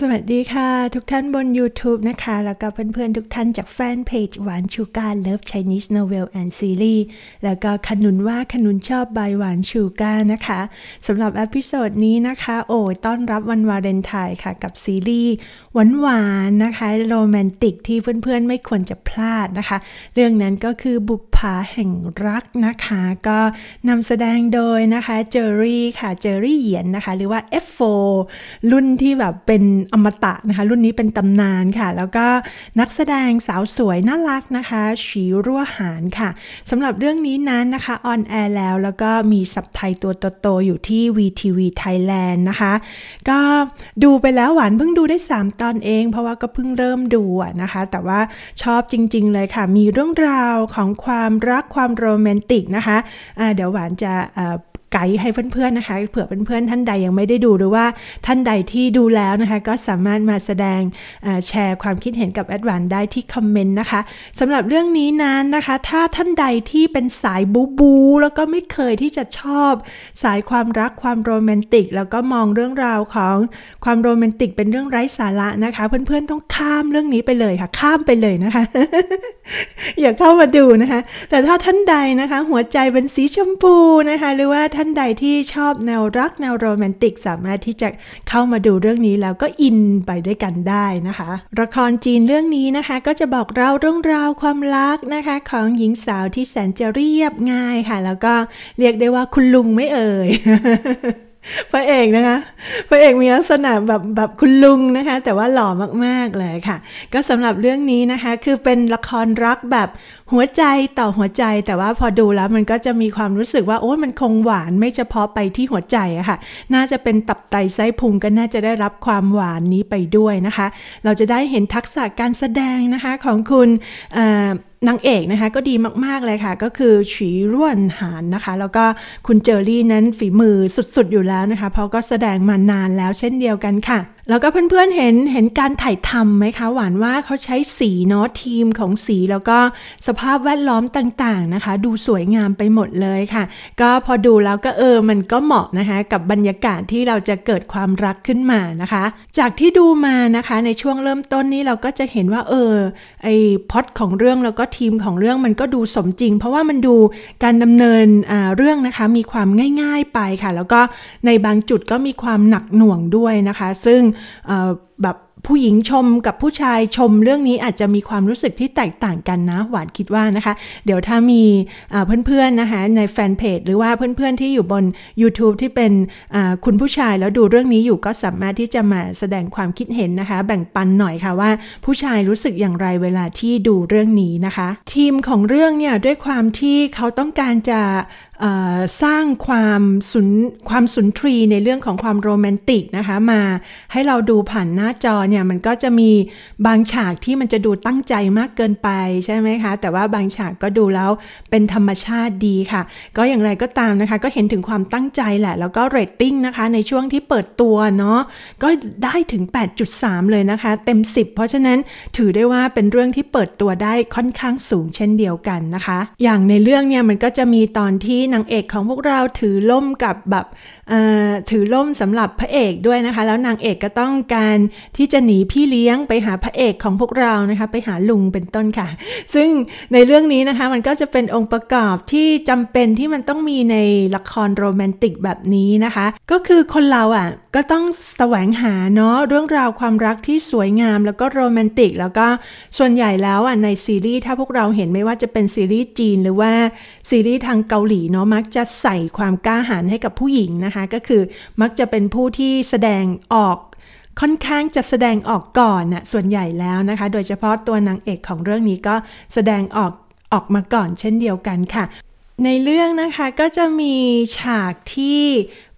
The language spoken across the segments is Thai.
สวัสดีค่ะทุกท่านบน YouTube นะคะ แล้วก็เพื่อนๆ ทุกท่านจากแฟนเพจหวานชูการเลิฟไชนีสโนเวลแอนด์ซีรีส์แล้วก็ขนุนว่าขนุนชอบบายหวานชูการนะคะสำหรับอพิโซดนี้นะคะโอ้ต้อนรับวันวาเลนไทน์ค่ะ กับซีรีส์หวานๆ นะคะโรแมนติกที่เพื่อนๆไม่ควรจะพลาดนะคะ เรื่องนั้นก็คือบุพผาแห่งรักนะคะก็นำแสดงโดยนะคะเจอรี่ค่ะเจอรี่เหยียนนะคะ หรือว่า F4 รุ่นที่แบบเป็นอมตะนะคะรุ่นนี้เป็นตำนานค่ะ แล้วก็นักแสดงสาวสวยน่ารักนะคะชีรั่วหานค่ะสำหรับเรื่องนี้นั้นนะคะออนแอร์แล้วแล้วก็มีสับไทยตัวโตๆอยู่ที่ VTV Thailand นะคะก็ดูไปแล้วหวานเพิ่งดูได้ 3 ตอนเอง เพราะว่าก็เพิ่งเริ่มดูนะคะแต่ว่าชอบจริงๆเลยค่ะ มีเรื่องราวของความความรักความโรแมนติกนะคะะเดี๋ยวหวานจะไกด์ให้เพื่อนๆนะคะ เผื่อเพื่อนๆท่านใดยังไม่ได้ดูหรือว่าท่านใดที่ดูแล้วนะคะ ก็สามารถมาแสดงแชร์ความคิดเห็นกับแอดวานได้ที่คอมเมนต์นะคะสำหรับเรื่องนี้นั้นนะคะ ถ้าท่านใดที่เป็นสายบูบูแล้วก็ไม่เคยที่จะชอบสายความรักความโรแมนติก แล้วก็มองเรื่องราวของความโรแมนติก เป็นเรื่องไร้สาระนะคะ เพื่อนๆต้องข้ามเรื่องนี้ไปเลยค่ะข้ามไปเลยนะคะ อย่าเข้ามาดูนะคะ แต่ถ้าท่านใดนะคะ หัวใจเป็นสีชมพูนะคะหรือว่าท่านใดที่ชอบแนวรักแนว โรแมนติก สามารถที่จะเข้ามาดูเรื่องนี้แล้ว ก็อินไปด้วยกันได้นะคะ ละครจีนเรื่องนี้นะคะ ก็จะบอกเราเรื่องราวความรักนะคะ ของหญิงสาวที่แสนจะเรียบง่ายค่ะ แล้วก็เรียกได้ว่าคุณลุงไม่เอ่ยพระเอกนะคะพระเอกมีลักษณะแบบแบบคุณลุงนะคะ แต่ว่าหล่อมากๆเลยค่ะ ก็สำหรับเรื่องนี้นะคะ คือเป็นละครรักแบบหัวใจต่อหัวใจแต่ว่าพอดูแล้วมันก็จะมีความรู้สึก ว่าโอ้มันคงหวานไม่เฉพาะไปที่หัวใจอะค่ะ น่าจะเป็นตับไตไส้พุงก็น่าจะได้รับความหวานนี้ไปด้วยนะคะ เราจะได้เห็นทักษะการแสดงนะคะของคุณนางเอกนะคะก็ดีมากๆเลยค่ะ ก็คือฉีร่วนหานนะคะ แล้วก็คุณเจอรี่นั้นฝีมือสุดๆอยู่แล้วนะคะ เพราะก็แสดงมานานแล้วเช่นเดียวกันค่ะแล้วก็เพื่อนๆเห็นเห็นการถ่ายทำไหมคะ หวานว่าเขาใช้สีเนาะทีมของสีแล้วก็สภาพแวดล้อมต่างๆนะคะ ดูสวยงามไปหมดเลยค่ะ ก็พอดูแล้วก็เออมันก็เหมาะนะคะกับบรรยากาศที่เราจะเกิดความรักขึ้นมานะคะ จากที่ดูมานะคะ ในช่วงเริ่มต้นนี้เราก็จะเห็นว่าเออไอพอดของเรื่องแล้วก็ทีมของเรื่องมันก็ดูสมจริง เพราะว่ามันดูการดำเนินเรื่องนะคะมีความง่ายๆไปค่ะ แล้วก็ในบางจุดก็มีความหนักหน่วงด้วยนะคะ ซึ่งแบบผู้หญิงชมกับผู้ชายชมเรื่องนี้อาจจะมีความรู้สึกที่แตกต่างกันนะหวานคิดว่านะคะ เดี๋ยวถ้ามีเพื่อนๆนะคะในแฟนเพจหรือว่าเพื่อนๆ ที่อยู่บน YouTube ที่เป็นคุณผู้ชายแล้วดูเรื่องนี้อยู่ก็สามารถที่จะมาแสดงความคิดเห็นนะคะแบ่งปันหน่อยค่ะว่าผู้ชายรู้สึกอย่างไรเวลาที่ดูเรื่องนี้นะคะ ทีมของเรื่องเนี่ยด้วยความที่เขาต้องการจะสร้างความสุนความสุนทรีในเรื่องของความโรแมนติกนะคะมา ให้เราดูผ่านหน้าจอเนี่ยมันก็จะมีบางฉากที่มันจะดูตั้งใจมากเกินไปใช่ไหมคะแต่ว่าบางฉากก็ดูแล้ว เป็นธรรมชาติดีค่ะ ก็อย่างไรก็ตามนะคะก็เห็นถึงความตั้งใจแหละแล้วก็เรตติ้งนะคะในช่วงที่เปิดตัวเนาะก็ได้ถึง 8.3 เลยนะคะ เต็ม 10 เพราะฉะนั้นถือได้ว่าเป็นเรื่องที่เปิดตัวได้ค่อนข้างสูงเช่นเดียวกันนะคะ อย่างในเรื่องเนี่ยมันก็จะมีตอนที่นางเอกของพวกเราถือล่มกับแบบถือล่มสำหรับพระเอกด้วยนะคะ แล้วนางเอกก็ต้องการที่จะหนีพี่เลี้ยงไปหาพระเอกของพวกเรานะคะไปหาลุงเป็นต้นค่ะ ซึ่งในเรื่องนี้นะคะ มันก็จะเป็นองค์ประกอบที่จำเป็นที่มันต้องมีในละครโรแมนติกแบบนี้นะคะ ก็คือคนเราอะ่ะก็ต้องแสวงหาเนาะเรื่องราวความรักที่สวยงาม แล้วก็โรแมนติกแล้วก็ส่วนใหญ่แล้วอ่ะในซีรีส์ถ้าพวกเราเห็นไม่ว่าจะเป็นซีรีส์จีนหรือว่าซีรีส์ทางเกาหลีเนาะมักจะใส่ความกล้าหาญให้กับผู้หญิงนะคะก็คือมักจะเป็นผู้ที่แสดงออก ค่อนข้างจะแสดงออกก่อนนะส่วนใหญ่แล้วนะคะ โดยเฉพาะตัวนางเอกของเรื่องนี้ก็แสดงออกออกมาก่อนเช่นเดียวกันค่ะในเรื่องนะคะก็จะมีฉากที่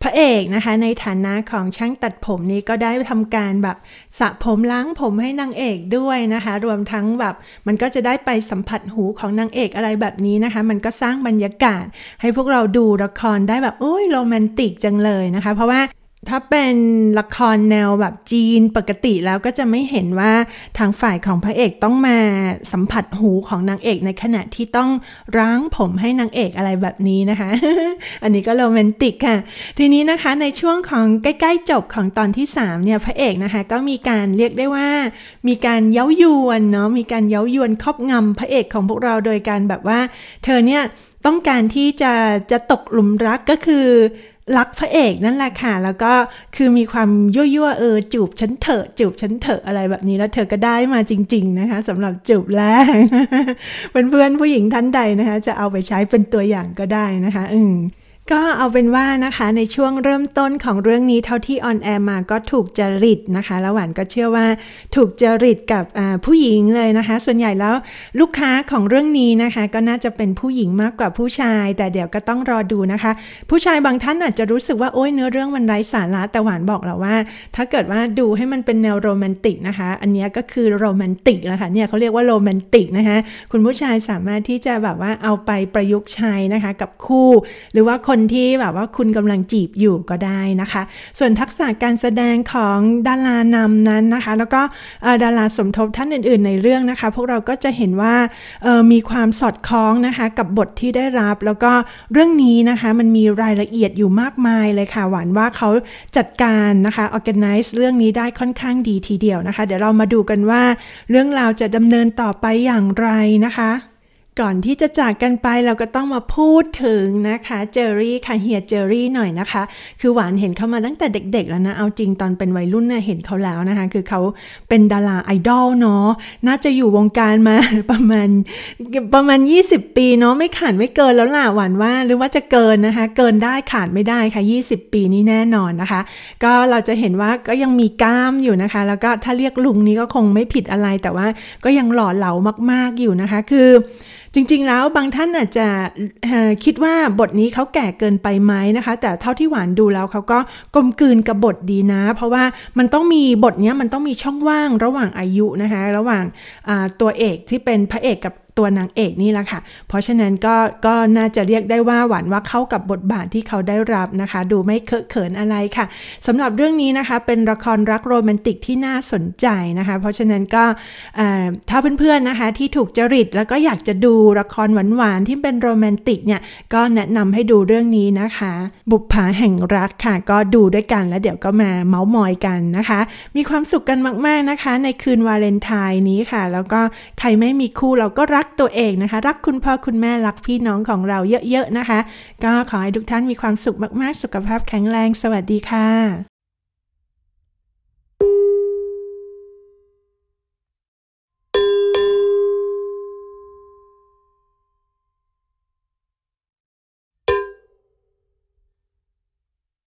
พระเอกนะคะ ในฐานะของช่างตัดผมนี้ก็ได้ทำการแบบสระผมล้างผมให้นางเอกด้วยนะคะ รวมทั้งแบบมันก็จะได้ไปสัมผัสหูของนางเอกอะไรแบบนี้นะคะ มันก็สร้างบรรยากาศ ให้พวกเราดูละครได้แบบโอ้ยโรแมนติกจังเลยนะคะเพราะว่าถ้าเป็นละครแนวแบบจีนปกติแล้วก็จะไม่เห็นว่าทางฝ่ายของพระเอกต้องมาสัมผัสหูของนางเอกในขณะที่ต้องร้างผมให้นางเอกอะไรแบบนี้นะคะ อันนี้ก็โรแมนติกค่ะ ทีนี้นะคะในช่วงของใกล้ๆจบของตอนที่ 3 เนี่ยพระเอกนะคะก็มีการเรียกได้ว่ามีการเย้ายวนเนาะมีการเย้ายวนครอบงำพระเอกของพวกเราโดยการแบบว่า เธอเนี่ยต้องการที่จะจะตกหลุมรักก็คือรักพระเอกนั่นแหละค่ะ แล้วก็คือมีความยั่วยั่วเออจูบฉันเถอะ จูบฉันเถอะอะไรแบบนี้แล้วเธอก็ได้มาจริงๆนะคะสำหรับจูบแรกเพื่อนๆผู้หญิงท่านใดนะคะ จะเอาไปใช้เป็นตัวอย่างก็ได้นะคะ อืมก็เอาเป็นว่านะคะ ในช่วงเริ่มต้นของเรื่องนี้เท่าที่ออนแอร์มาก็ถูกจริตนะคะแล้วหวานก็เชื่อว่าถูกจริตกับผู้หญิงเลยนะคะ ส่วนใหญ่แล้วลูกค้าของเรื่องนี้นะคะ ก็น่าจะเป็นผู้หญิงมากกว่าผู้ชาย แต่เดี๋ยวก็ต้องรอดูนะคะ ผู้ชายบางท่านอาจจะรู้สึกว่าโอ้ยเนื้อเรื่องมันไร้สาระแต่หวานบอกแล้วว่าถ้าเกิดว่าดูให้มันเป็นแนวโรแมนติกนะคะอันนี้ก็คือโรแมนติกแล้วค่ะเนี่ยเขาเรียกว่าโรแมนติกนะคะคุณผู้ชายสามารถที่จะแบบว่าเอาไปประยุกต์ใช้นะคะกับคู่ หรือว่าคนนที่แบบว่าคุณกำลังจีบอยู่ก็ได้นะคะ ส่วนทักษะการแสดงของดารานำนั้นนะคะ แล้วก็ดาราสมทบท่านอื่นๆในเรื่องนะคะ พวกเราก็จะเห็นว่ามีความสอดคล้องนะคะ กับบทที่ได้รับ แล้วก็เรื่องนี้นะคะ มันมีรายละเอียดอยู่มากมายเลยค่ะหวานว่าเขาจัดการนะคะ organize เรื่องนี้ได้ค่อนข้างดีทีเดียวนะคะ เดี๋ยวเรามาดูกันว่า เรื่องราวจะดำเนินต่อไปอย่างไรนะคะก่อนที่จะจากกันไปเราก็ต้องมาพูดถึงนะคะเจอรี่ค่ะเฮียเจอรี่หน่อยนะคะคือหวานเห็นเขามาตั้งแต่เด็กๆแล้วนะ เอาจริงตอนเป็นวัยรุ่นเนะ่ยเห็นเขาแล้วนะคะ คือเขาเป็นดาราไอดอลเนาะน่าจะอยู่วงการมาประมาณประมาณ 20 ปีเนาะไม่ขาดไม่เกินแล้วล่ะหวานว่า หรือว่าจะเกินนะคะ เกินได้ขาดไม่ได้ค่ะ20 ปีนี้แน่นอนนะคะ ก็เราจะเห็นว่าก็ยังมีกล้ามอยู่นะคะ แล้วก็ถ้าเรียกลุงนี้ก็คงไม่ผิดอะไรแต่ว่าก็ยังหล่อเหลามาก ๆอยู่นะคะ คือจริงๆแล้วบางท่านอาจจะคิดว่าบทนี้เขาแก่เกินไปไหมนะคะ แต่เท่าที่หวานดูแล้วเขาก็กลมกลืนกับบทดีนะ เพราะว่ามันต้องมีบทนี้มันต้องมีช่องว่างระหว่างอายุนะคะระหว่างตัวเอกที่เป็นพระเอกกับตัวนางเอกนี่แหละค่ะ เพราะฉะนั้นก็ก็น่าจะเรียกได้ว่าหวานว่าเข้ากับบทบาทที่เขาได้รับนะคะ ดูไม่เคอะเขินอะไรค่ะสำหรับเรื่องนี้นะคะ เป็นละครรักโรแมนติกที่น่าสนใจนะคะ เพราะฉะนั้นก็ถ้าเพื่อนๆนะคะที่ถูกจริตแล้วก็อยากจะดูละครหวานๆที่เป็นโรแมนติกเนี่ยก็แนะนำให้ดูเรื่องนี้นะคะบุพผาแห่งรักค่ะ ก็ดูด้วยกันแล้วเดี๋ยวก็มาเมาส์มอยกันนะคะ มีความสุขกันมากๆนะคะ ในคืนวาเลนไทน์นี้ค่ะ แล้วก็ใครไม่มีคู่เราก็รักักตัวเองนะคะ รักคุณพ่อคุณแม่ รักพี่น้องของเราเยอะ ๆ นะคะ ก็ขอให้ทุกท่านมีความสุขมาก ๆ สุขภาพแข็งแรง สวัสดีค่ะ